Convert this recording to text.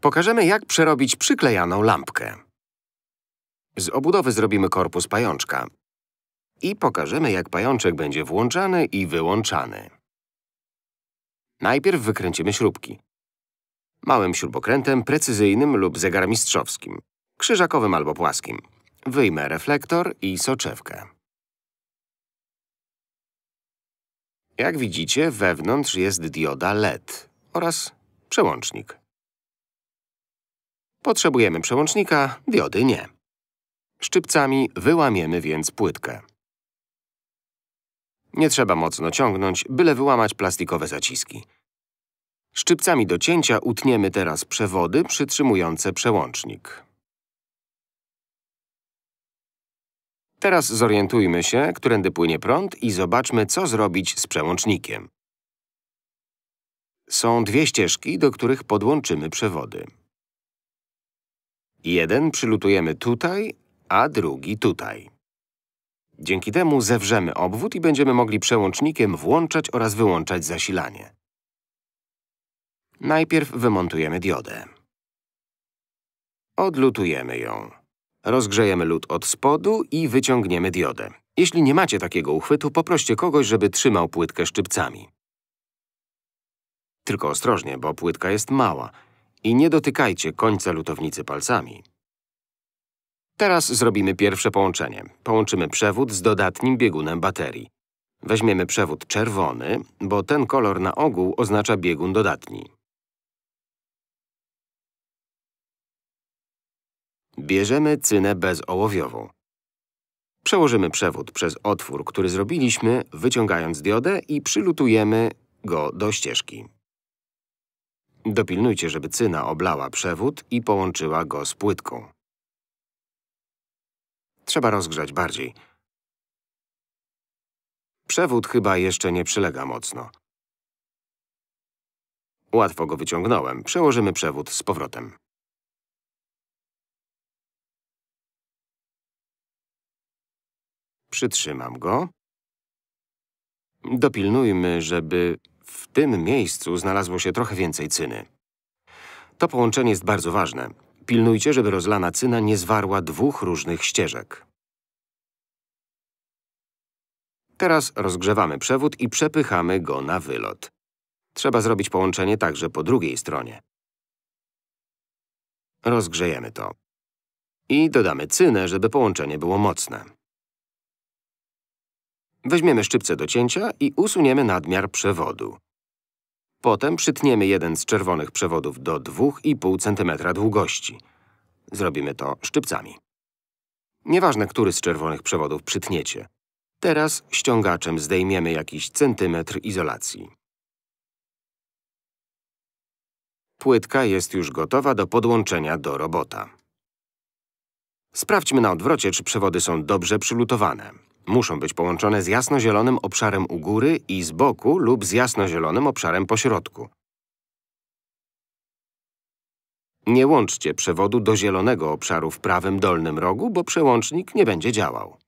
Pokażemy, jak przerobić przyklejaną lampkę. Z obudowy zrobimy korpus pajączka. I pokażemy, jak pajączek będzie włączany i wyłączany. Najpierw wykręcimy śrubki. Małym śrubokrętem precyzyjnym lub zegarmistrzowskim, krzyżakowym albo płaskim. Wyjmę reflektor i soczewkę. Jak widzicie, wewnątrz jest dioda LED oraz przełącznik. Potrzebujemy przełącznika, diody nie. Szczypcami wyłamiemy więc płytkę. Nie trzeba mocno ciągnąć, byle wyłamać plastikowe zaciski. Szczypcami do cięcia utniemy teraz przewody przytrzymujące przełącznik. Teraz zorientujmy się, którędy płynie prąd i zobaczmy, co zrobić z przełącznikiem. Są dwie ścieżki, do których podłączymy przewody. Jeden przylutujemy tutaj, a drugi tutaj. Dzięki temu zewrzemy obwód i będziemy mogli przełącznikiem włączać oraz wyłączać zasilanie. Najpierw wymontujemy diodę. Odlutujemy ją. Rozgrzejemy lód od spodu i wyciągniemy diodę. Jeśli nie macie takiego uchwytu, poproście kogoś, żeby trzymał płytkę szczypcami. Tylko ostrożnie, bo płytka jest mała i nie dotykajcie końca lutownicy palcami. Teraz zrobimy pierwsze połączenie. Połączymy przewód z dodatnim biegunem baterii. Weźmiemy przewód czerwony, bo ten kolor na ogół oznacza biegun dodatni. Bierzemy cynę bezołowiową. Przełożymy przewód przez otwór, który zrobiliśmy, wyciągając diodę i przylutujemy go do ścieżki. Dopilnujcie, żeby cyna oblała przewód i połączyła go z płytką. Trzeba rozgrzać bardziej. Przewód chyba jeszcze nie przylega mocno. Łatwo go wyciągnąłem. Przełożymy przewód z powrotem. Przytrzymam go. Dopilnujmy, żeby w tym miejscu znalazło się trochę więcej cyny. To połączenie jest bardzo ważne. Pilnujcie, żeby rozlana cyna nie zwarła dwóch różnych ścieżek. Teraz rozgrzewamy przewód i przepychamy go na wylot. Trzeba zrobić połączenie także po drugiej stronie. Rozgrzejemy to. I dodamy cynę, żeby połączenie było mocne. Weźmiemy szczypce do cięcia i usuniemy nadmiar przewodu. Potem przytniemy jeden z czerwonych przewodów do 2,5 cm długości. Zrobimy to szczypcami. Nieważne, który z czerwonych przewodów przytniecie. Teraz ściągaczem zdejmiemy jakiś centymetr izolacji. Płytka jest już gotowa do podłączenia do robota. Sprawdźmy na odwrocie, czy przewody są dobrze przylutowane muszą być połączone z jasnozielonym obszarem u góry i z boku lub z jasnozielonym obszarem pośrodku. Nie łączcie przewodu do zielonego obszaru w prawym dolnym rogu, bo przełącznik nie będzie działał.